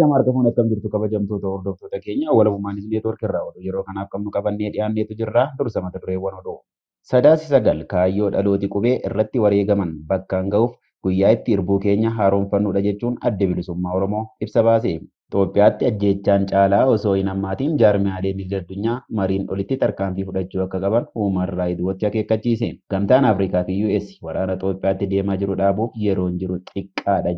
beeksisa maarkafoon akkam jirtu kabajamtoota hordoftoota keenya walabumaanis neetwoorkii irraa oduu yeroo kanaaf qabnu qabannee dhiyaanneetu jirra dursa mata dureewwan oduu. Sadaasi sagal kaayyoo dhalooti qubee irratti wareegaman bakkaan ga'uuf guyyaa itti irbuu keenya haaromfannuudha jechuun adda bilisummaa Oromoo ibsa baase. Itoophiyaatti ajjeechaan caalaa osoo hin ammaatiin jaarmiyaalee biyya addunyaa mariin olitti tarkaanfii fudhachuu akka qaban uumaan raayidiwwaatti akeekkachiise. Gamtaan Afrikaa fi US waraana Itoophiyaatti deemaa jiru dhaabuuf yeroon jiru xiqqaadha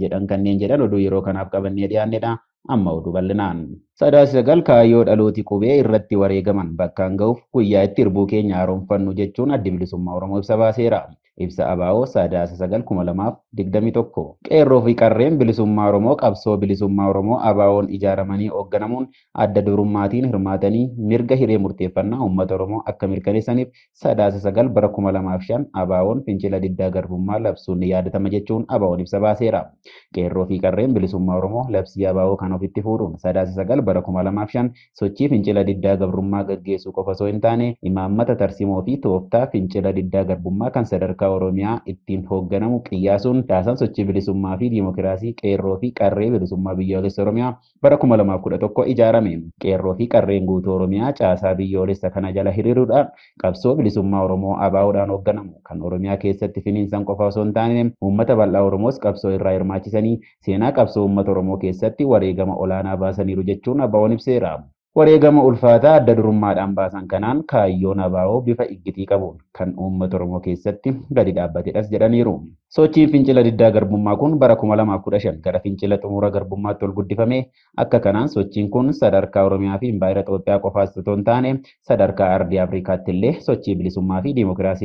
amma oduu bal'inaan. Sadaasii sagal kaayyoo dhalooti qubee irratti wareegaman bakkaan ga'uuf guyyaa itti irbuu keenya haaromfannu jechuun addi bilisummaa Oromoo ibsa baaseera. Ibsa Abaa'oo Sadaasa sagal kuma lamaaf digdami tokko. Qeerroo fi qarreen bilisummaa Oromoo qabsoo bilisummaa Oromoo Abaawoon ijaaramanii hoogganamuun adda durummaatiin hirmaatanii mirga hiree murteeffannaa uummata Oromoo akka mirkaneessaniif Sadaasa sagal bara kuma lamaaf shan Abaawoon fincila diddaa garbummaa labsuun ni yaadatama jechuun Abaawoon ibsa baaseera. Qeerroo fi qarreen bilisummaa Oromoo labsii Abaawoo kan ofitti fuudhuun Sadaasa sagal bara kuma lamaaf shan sochii fincila diddaa gabrummaa gaggeessuu qofa osoo hin taane imaammata tarsimoo fi tooftaa fincila diddaa garbummaa kan sadarkaa bakka Oromiyaa ittiin hoogganamu qiyyaasuun taasisaan sochii bilisummaa fi diimokiraasii qeerroo fi qarree bilisummaa biyyoolessa Oromiyaa bara 2011 ijaarame. Qeerroo fi qarreen guutuu Oromiyaa caasaa biyyoolessa kana jala hiriiruudhaan qabsoo bilisummaa Oromoo abaa'uudhaan hoogganamu. Kan Oromiyaa keessatti finiinsaan qofa osoo hin taane uummata bal'aa Oromoos qabsoo irraa hirmaachisanii seenaa qabsoo uummata Oromoo keessatti wareegama olaanaa baasaniiru jechuun ABO'n ibseera. Waree gama ulfaataa adda durummaadhaan baasan kanaan kaayyoon abaaboo bifa iggitii qabuun kan uummata Oromoo keessatti gadi dhaabbatedhas jedhaniiru. Sochiin fincila diddaa garbummaa kun bara 2015 gara fincila xumura garbummaatti ol guddifame. Akka kanaan sochiin kun sadarkaa Oromiyaa fi Baay'ina Itoophiyaa qofaas osoo hin taane sadarkaa Ardii Afrikaatti illee sochii bilisummaa fi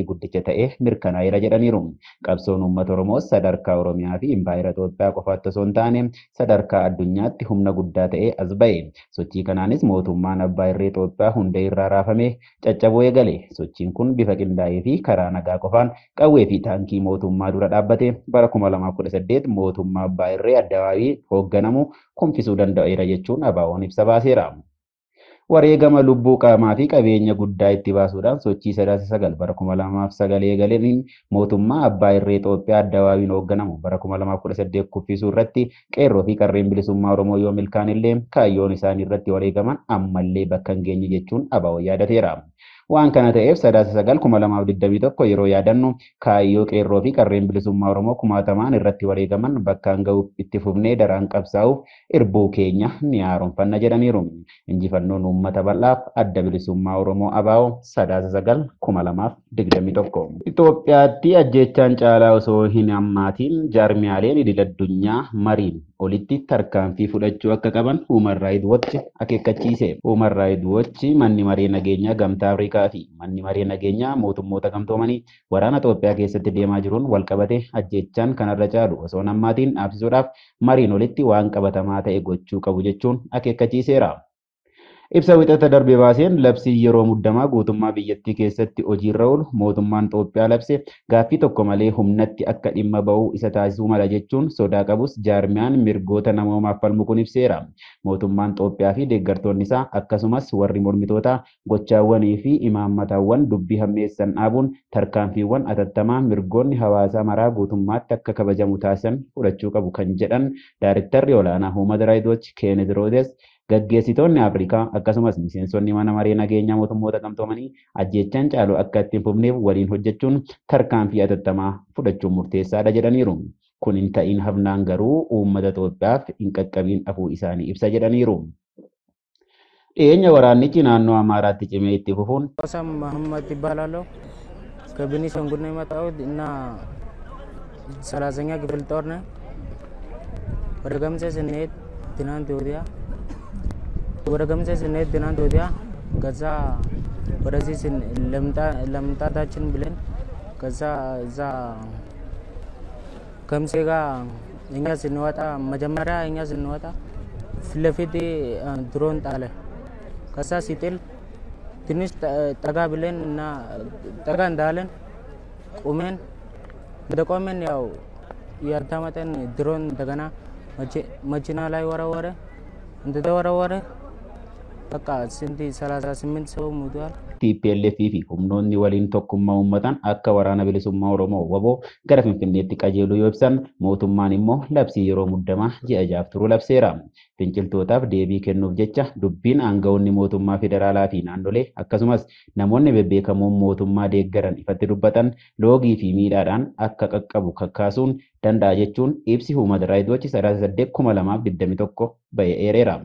guddicha mirkanaa'eera jedhaniiru. Qabsoon uummata sadarkaa Oromiyaa fi Itoophiyaa qofaatti osoo hin taane sadarkaa addunyaatti humna guddaa ta'e as ba'e. Sochii kanaanis mootummaan abbaa irree Itoophiyaa hundee irraa raafamee caccaboo eegale. Sochiin kun bifa qindaa'ee fi karaa nagaa qofaan qawwee fi mootummaa dhaabbate bara 2018 mootummaa abbaa irree addawaabii hoogganamu konfisuu danda'eera jechuun abaawoon ibsa baaseera. Wareegama lubbuu qaamaa fi qabeenya guddaa itti baasuudhaan sochii sadaasa sagal bara 2009 galaniin mootummaa abbaa irree Itoophiyaa addawaabiin hoogganamu bara 2018 kuffisuu irratti qeerroo fi qarreen bilisummaa Oromoo yoo milkaa'an illee kaayyoon isaan irratti wareegaman ammallee bakka hin geenye jechuun abaawoo yaadateera. Waan kana ta'eef sadaasa sagal kuma lamaaf tokko yeroo yaadannu kaayyoo qeerroo fi qarreen bilisummaa Oromoo kumaatamaan irratti wareegaman bakkaan gahuuf itti fufnee daraan qabsaa'uuf irbuu keenya ni haaromfanna jedhaniiru. Injifannoon uummata bal'aaf adda bilisummaa Oromoo abaa'oo sadaasa sagal kuma lamaaf tokko. Itoophiyaatti ajjeechaan caalaa osoo hin ammaatiin jaarmiyaaleen idil addunyaa mariin olitti tarkaanfii fudhachuu akka qaban Human Rights Watch akeekkachiise. Human Rights Watch manni maree nageenyaa Gamtaa Afrikaa fi manni maree nageenyaa mootummoota gamtoomanii waraana Itoophiyaa keessatti deemaa jiruun walqabate ajjechaan kanarra caalu osoo nammaatiin dhaabsisuudhaaf mariin olitti waan qabatamaa ta'e gochuu qabu jechuun akeekkachiiseera. Ibsa wixata darbe baaseen labsi yeroo muddamaa guutummaa biyyattii keessatti hojiirra oolu mootummaan Itoophiyaa labse gaaffii tokko malee humnatti akka dhimma ba'uu isa taasisu mala jechuun sodaa qabus jaarmiyaan mirgoota nama homaaf falmu kun ibseera. Mootummaan Itoophiyaa fi deeggartoonni isaa akkasumas warri mormitoota gochaawwanii fi imaammataawwan dubbii hammeessan dhaabuun tarkaanfiiwwan atattamaa mirgoonni hawaasaa maraa guutummaatti akka kabajamu taasisan fudhachuu qabu kan jedhan Daarektarri Olaanaa Huuman Raayit Wooch Keenet Roodes Gaggeessitoonni Afrikaa akkasumas miseensonni mana maree nageenyaa mootummoota gamtoomanii ajjeechaan caalu akka ittiin fufneef waliin hojjechuun tarkaanfii atattamaa fudhachuun murteessaadha jedhaniiru. Kun hin ta'in hafnaan garuu uummata Itoophiyaaf qaqqabiin afuu isaanii ibsa jedhaniiru. Dhiyeenya waraannichi naannoo Amaaraatti cimee itti fufuun ሰም መሐመድ ይባላለሁ። ከቤኒሻንጉል ነው የመጣሁት እና ወደ ገምሴ ስንሄድ ትናንት ወዲያ ከዛ ወደዚህ ለመምጣታችን ብለን ከዛ እዛ ከምሴ ጋር እኛ ስንወጣ መጀመሪያ እኛ ስንወጣ ፊት ለፊት ድሮን ጣለ። ከዛ ሲጥል ትንሽ ጠጋ ብለን እና ጠጋ እንዳለን ቁመን እንደቆመን ያው ያልተመጠን ድሮን እንደገና መኪና ላይ ወረወረ እንደተወረወረ Akka simtii salaasaa simminti fi humnoonni waliin tokkummaa uummataan akka waraana bilisummaa Oromoo waboo gara Finfinneetti qajeeluu yoo ibsan mootummaan immoo labsii yeroo muddamaa ji'a turuu turu labseera. Finciltootaaf deebii kennuuf jecha dubbiin aangawoonni mootummaa federaalaa fi naannolee akkasumas namoonni bebbeekamoon mootummaa deeggaran ifatti dubbatan loogii fi miidhaadhaan akka qaqqabu kakaasuun danda'a jechuun ibsi huumata raayitoochi 38 2021 ba'e eereera.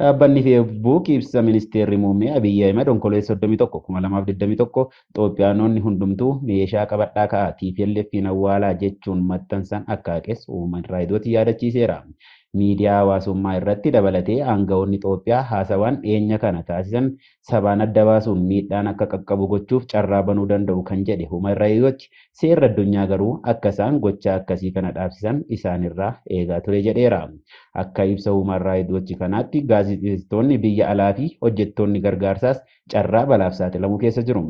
Dhaabbanni Facebook ibsa ministeerri muummee Abiyyi Ahimad onkolee 31 tokko Itoophiyaanonni hundumtuu meeshaa qabadhaa ka'aa TPLF'n awwaalaa jechuun maxxansan akka haqes uummata raayidootii yaadachiiseera. miidiyaa hawaasummaa irratti dabalatee aangawoonni Itoophiyaa haasawaan dhiyeenya kana taasisan sabaan adda baasuun miidhaan akka qaqqabu gochuuf carraa banuu danda'u kan jedhe Humarrayyoch seerri addunyaa garuu akka isaan gochaa akkasii kana dhaabsisan isaanirraa eegaa ture jedheera. Akka ibsa Humarrayyoch kanaatti gaazexeessitoonni biyya alaa fi hojjettoonni gargaarsaas carraa balaaf saaxilamuu keessa jiru.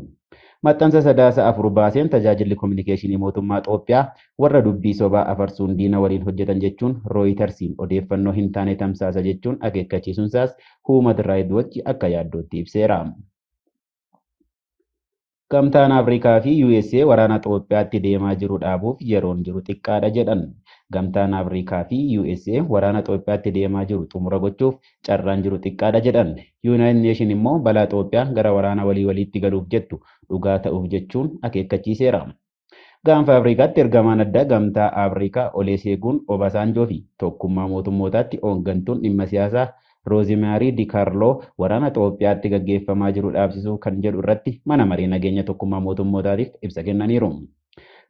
Maxxansa sadaasa afur baaseen tajaajilli kommunikeeshinii mootummaa Itoophiyaa warra dubbii sobaa afarsuun diina waliin hojjetan jechuun rooyitarsiin odeeffannoo hin taane tamsaasa jechuun akeekkachiisuunsaas Huuman Raayit Wooch akka yaaddootti ibseera. Gamtaan Afrikaa fi USA waraana Itoophiyaatti deemaa jiru dhaabuuf yeroon jiru xiqqaadha jedhan. Gamtaan Afrikaa fi USA waraana Itoophiyaatti deemaa jiru xumura gochuuf carraan jiru xiqqaadha jedhan. Yuunaayitid Neeshin immoo balaa Itoophiyaan gara waraana walii waliitti galuuf jettu dhugaa ta'uuf jechuun akeekkachiiseera. Gaanfa Afrikaatti ergamaan addaa Gamtaa Afrikaa Olusegun Obasanjoo fi tokkummaa mootummootaatti hooggantuun dhimma siyaasaa rozimari Dikaarloo waraana Itoophiyaatti gaggeeffamaa jiru dhaabsisuu kan jedhu irratti mana marii nageenya tokkummaa mootummootaatiif ibsa kennaniiru.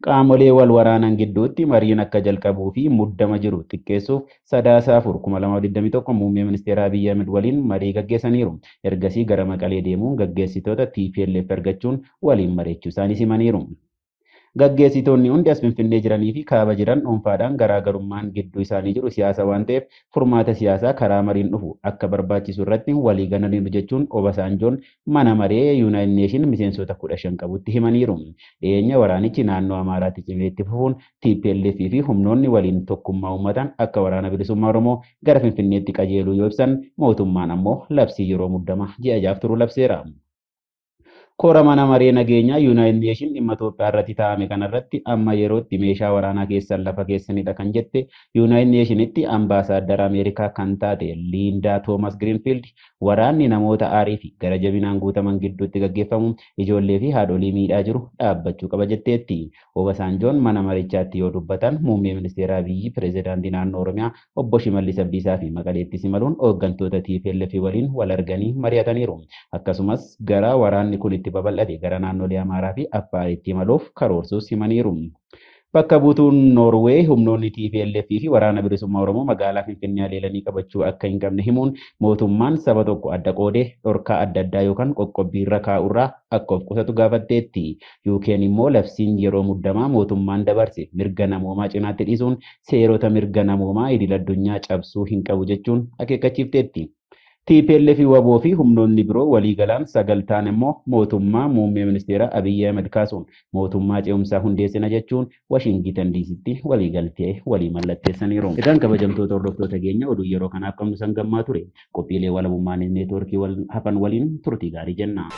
Qaamolee wal waraanan gidduutti mariin akka jalqabuu fi muddama jiru xiqqeessuuf Sadaasaa 4/2021 muummee walin biyya waliin marii gaggeessaniiru. Ergasii gara Maqalee deemuun gaggeessitoota TPLF argachuun waliin mari'achuu isaanii simaniiru. Gaggeessitoonni hundi as Finfinnee jiranii fi kaaba jiran dhuunfaadhaan garaagarummaan gidduu isaanii jiru siyaasa waan ta'eef furmaata siyaasaa karaa mariin dhufu akka barbaachisu irratti walii gananiiru jechuun obbo Saanjoon mana maree Yuunaayitid Neeshin miseensota kudha shan qabutti himaniiru. Dhiyeenya waraanichi naannoo Amaaraatti cimee itti fufuun TPLF fi humnoonni waliin tokkummaa uummataan akka waraana bilisummaa Oromoo gara Finfinneetti qajeeluu yoo ibsan mootummaan ammoo labsii yeroo muddama ji'a ja'aaf turu labseera. "Kora mana maree nageenyaa Yuunaayit Neeshin dhimma Itoophiyaa irratti taa'ame kanarratti amma yerootti meeshaa waraanaa keessan lafa keessanidha kan jette Yuunaayit Neeshinitti ambaasaaddara Ameerikaa kan taate Liindaa Toomas Giriinfiild waraanni namoota aarii fi gara jabinaan guutaman gidduutti gaggeeffamu ijoollee fi haadholii miidhaa jiru dhaabbachuu qaba jetteetti. Obasanjoon mana marichaatti yoo dubbatan muummee ministeeraa biyyi pireezidaantii naannoo Oromiyaa obbo Shimallis Abdiisaa fi Maqaleettis imaluun hooggantoota TPLF waliin wal arganii mari'ataniiru. itti babal'ate gara naannolee Amaaraa fi Abbaatti imaluuf karoorsuu simaniiru. Bakka buutuun Noorwee humnoonni TPLF fi waraana birisummaa Oromoo magaalaa Finfinnee haleelanii qabachuu akka hin qabne himuun mootummaan saba tokko adda qoodee dhorkaa adda addaa yookaan qoqqobbii irra kaa'urraa akka of qusatu gaafatteetti. Yuukeen immoo labsiin yeroo muddamaa mootummaan dabarse mirga namoomaa cinaatti dhiisuun seerota mirga namoomaa idil addunyaa cabsuu hin qabu jechuun akeekkachiifteetti. fi Waboo fi humnoonni biroo waliigalaan sagaltaan immoo mootummaa muummee ministeera Abiyyi Ahmed kaasuun mootummaa ce'umsaa hundeessina jechuun Washingtan Diisitti waliigaltee walii mallatteessaniiru. Egaan kabajamtoota hordoftoota keenya oduu yeroo kanaaf qabnu san gammaa ture. Qophiilee walabummaa neetwoorkii hafan waliin turtii gaarii jenna.